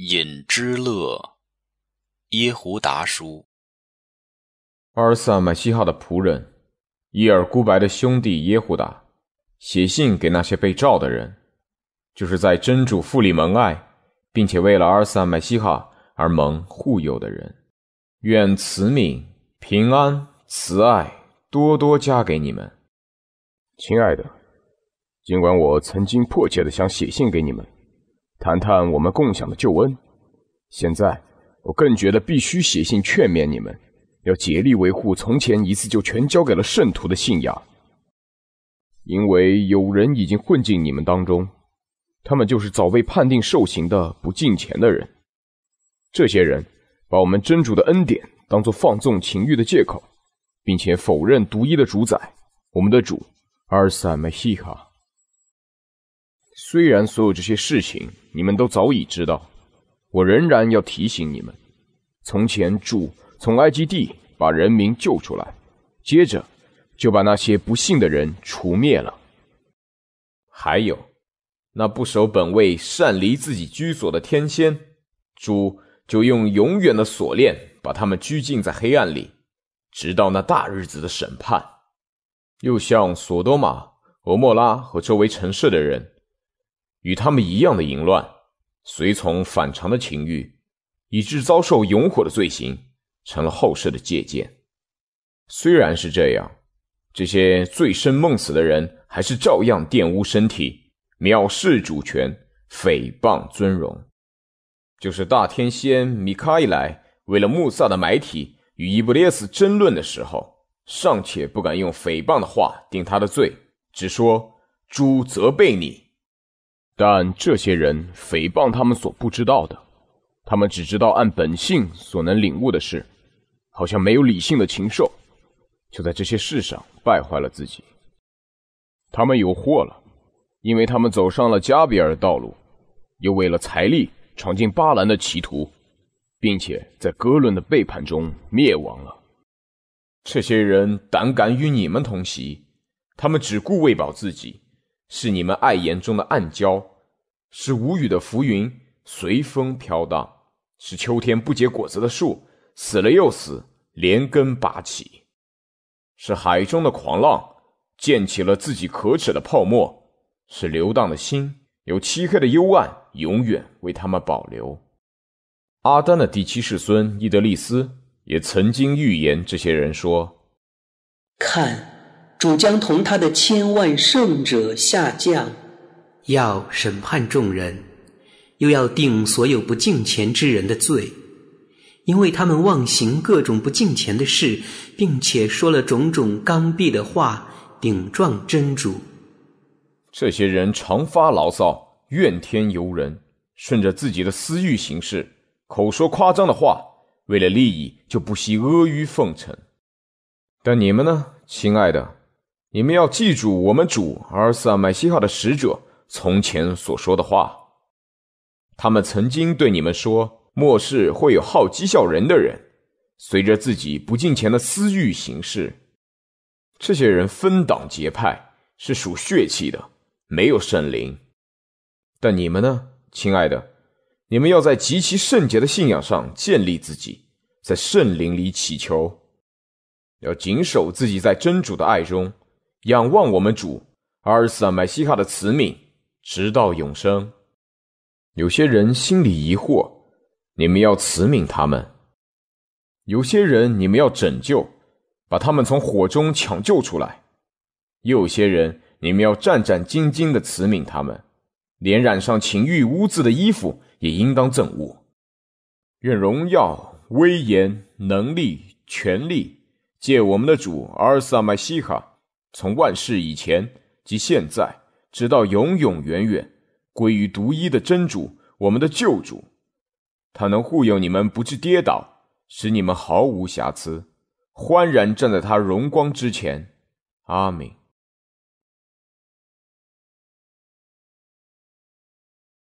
尹之乐，耶胡达书。阿尔萨麦西哈的仆人伊尔孤白的兄弟耶胡达写信给那些被召的人，就是在真主腹里蒙爱，并且为了阿尔萨麦西哈而蒙护佑的人。愿慈悯、平安、慈爱多多加给你们，亲爱的。尽管我曾经迫切的想写信给你们。谈谈我们共享的救恩。现在，我更觉得必须写信劝勉你们，要竭力维护从前一次就全交给了圣徒的信仰，因为有人已经混进你们当中，他们就是早被判定受刑的不敬虔的人。这些人把我们真主的恩典当作放纵情欲的借口，并且否认独一的主宰我们的主尔萨梅西哈。虽然所有这些事情你们都早已知道，我仍然要提醒你们：从前主从埃及地把人民救出来，接着就把那些不幸的人除灭了。还有，那不守本位、擅离自己居所的天仙，主就用永远的锁链把他们拘禁在黑暗里，直到那大日子的审判。又像索多玛、俄莫拉和周围城市的人。与他们一样的淫乱，随从反常的情欲，以致遭受永火的罪行，成了后世的借鉴。虽然是这样，这些醉生梦死的人，还是照样玷污身体，藐视主权，诽谤尊荣。就是大天仙米卡伊莱为了穆萨的埋体，与伊布列斯争论的时候，尚且不敢用诽谤的话定他的罪，只说：“主责备你。”但这些人诽谤他们所不知道的，他们只知道按本性所能领悟的事，好像没有理性的禽兽，就在这些事上败坏了自己。他们有祸了，因为他们走上了加比尔的道路，又为了财力闯进巴兰的歧途，并且在哥伦的背叛中灭亡了。这些人胆敢与你们同席，他们只顾喂饱自己，是你们爱言中的暗礁。是无语的浮云随风飘荡，是秋天不结果子的树死了又死，连根拔起；是海中的狂浪溅起了自己可耻的泡沫；是流荡的心有漆黑的幽暗，永远为他们保留。阿丹的第七世孙伊德利斯也曾经预言这些人说：“看，主将同他的千万圣者下降。”要审判众人，又要定所有不敬虔之人的罪，因为他们妄行各种不敬虔的事，并且说了种种刚愎的话，顶撞真主。这些人常发牢骚，怨天尤人，顺着自己的私欲行事，口说夸张的话，为了利益就不惜阿谀奉承。但你们呢，亲爱的，你们要记住，我们主阿尔萨麦西哈的使者。从前所说的话，他们曾经对你们说：末世会有好讥笑人的人，随着自己不敬前的私欲行事。这些人分党结派，是属血气的，没有圣灵。但你们呢，亲爱的，你们要在极其圣洁的信仰上建立自己，在圣灵里祈求，要谨守自己在真主的爱中，仰望我们主阿尔萨麦西卡的慈悯。直到永生。有些人心里疑惑，你们要慈悯他们；有些人你们要拯救，把他们从火中抢救出来；有些人你们要战战兢兢地慈悯他们，连染上情欲污渍的衣服也应当憎恶。愿荣耀、威严、能力、权力借我们的主阿撒麦希哈，从万世以前及现在。直到永永远远，归于独一的真主，我们的救主，他能护佑你们不致跌倒，使你们毫无瑕疵，欢然站在他荣光之前。阿明。